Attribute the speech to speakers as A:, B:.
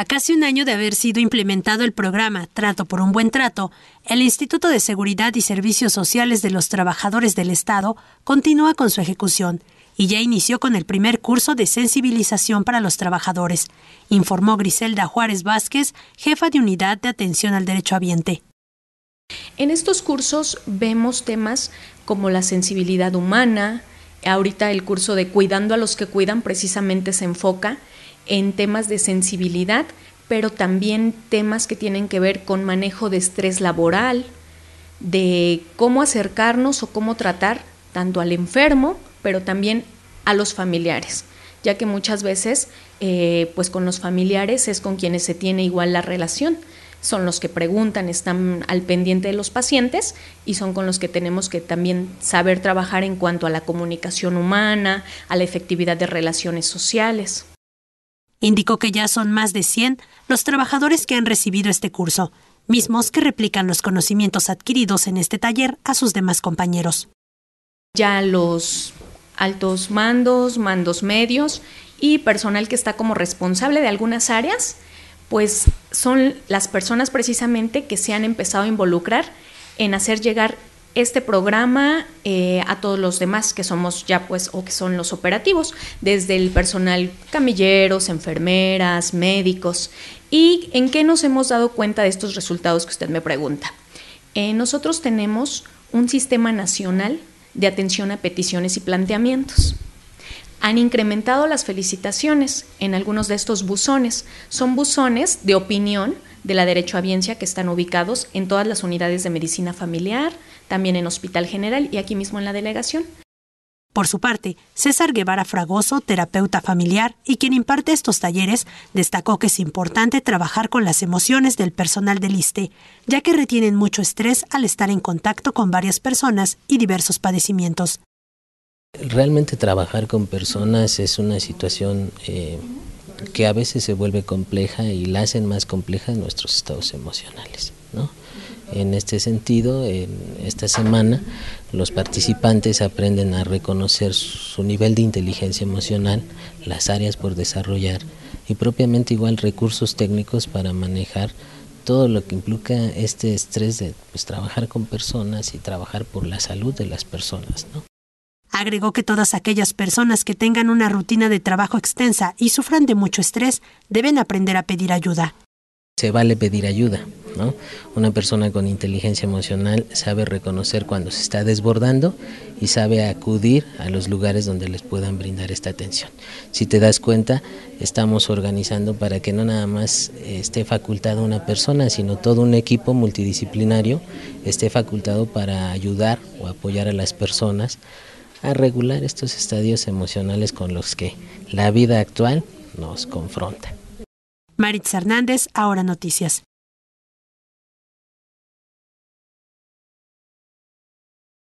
A: A casi un año de haber sido implementado el programa Trato por un Buen Trato, el Instituto de Seguridad y Servicios Sociales de los Trabajadores del Estado continúa con su ejecución y ya inició con el primer curso de sensibilización para los trabajadores, informó Griselda Juárez Vázquez, jefa de unidad de atención al derecho ambiente.
B: En estos cursos vemos temas como la sensibilidad humana, ahorita el curso de Cuidando a los que cuidan precisamente se enfoca en temas de sensibilidad, pero también temas que tienen que ver con manejo de estrés laboral, de cómo acercarnos o cómo tratar tanto al enfermo, pero también a los familiares, ya que muchas veces, eh, pues con los familiares es con quienes se tiene igual la relación son los que preguntan, están al pendiente de los pacientes y son con los que tenemos que también saber trabajar en cuanto a la comunicación humana, a la efectividad de relaciones sociales. Indicó que ya son más de 100 los trabajadores que han recibido este curso,
A: mismos que replican los conocimientos adquiridos en este taller a sus demás compañeros.
B: Ya los altos mandos, mandos medios y personal que está como responsable de algunas áreas, pues son las personas precisamente que se han empezado a involucrar en hacer llegar este programa eh, a todos los demás que somos ya pues o que son los operativos, desde el personal camilleros, enfermeras, médicos. ¿Y en qué nos hemos dado cuenta de estos resultados que usted me pregunta? Eh, nosotros tenemos un sistema nacional de atención a peticiones y planteamientos. Han incrementado las felicitaciones en algunos de estos buzones. Son buzones de opinión de la Derecho a derechohabiencia que están ubicados en todas las unidades de medicina familiar, también en Hospital General y aquí mismo en la delegación.
A: Por su parte, César Guevara Fragoso, terapeuta familiar y quien imparte estos talleres, destacó que es importante trabajar con las emociones del personal del ISTE, ya que retienen mucho estrés al estar en contacto con varias personas y diversos padecimientos.
C: Realmente trabajar con personas es una situación eh, que a veces se vuelve compleja y la hacen más compleja nuestros estados emocionales. ¿no? En este sentido, en esta semana los participantes aprenden a reconocer su nivel de inteligencia emocional, las áreas por desarrollar y propiamente igual recursos técnicos para manejar todo lo que implica este estrés de pues, trabajar con personas y trabajar por la salud de las personas. ¿no?
A: Agregó que todas aquellas personas que tengan una rutina de trabajo extensa y sufran de mucho estrés deben aprender a pedir ayuda.
C: Se vale pedir ayuda, Una persona con inteligencia emocional sabe reconocer cuando se está desbordando y sabe acudir a los lugares donde les puedan brindar esta atención. Si te das cuenta, estamos organizando para que no nada más esté facultada una persona, sino todo un equipo multidisciplinario esté facultado para ayudar o apoyar a las personas a regular estos estadios emocionales con los que la vida actual nos confronta.
A: Maritz Hernández, ahora noticias.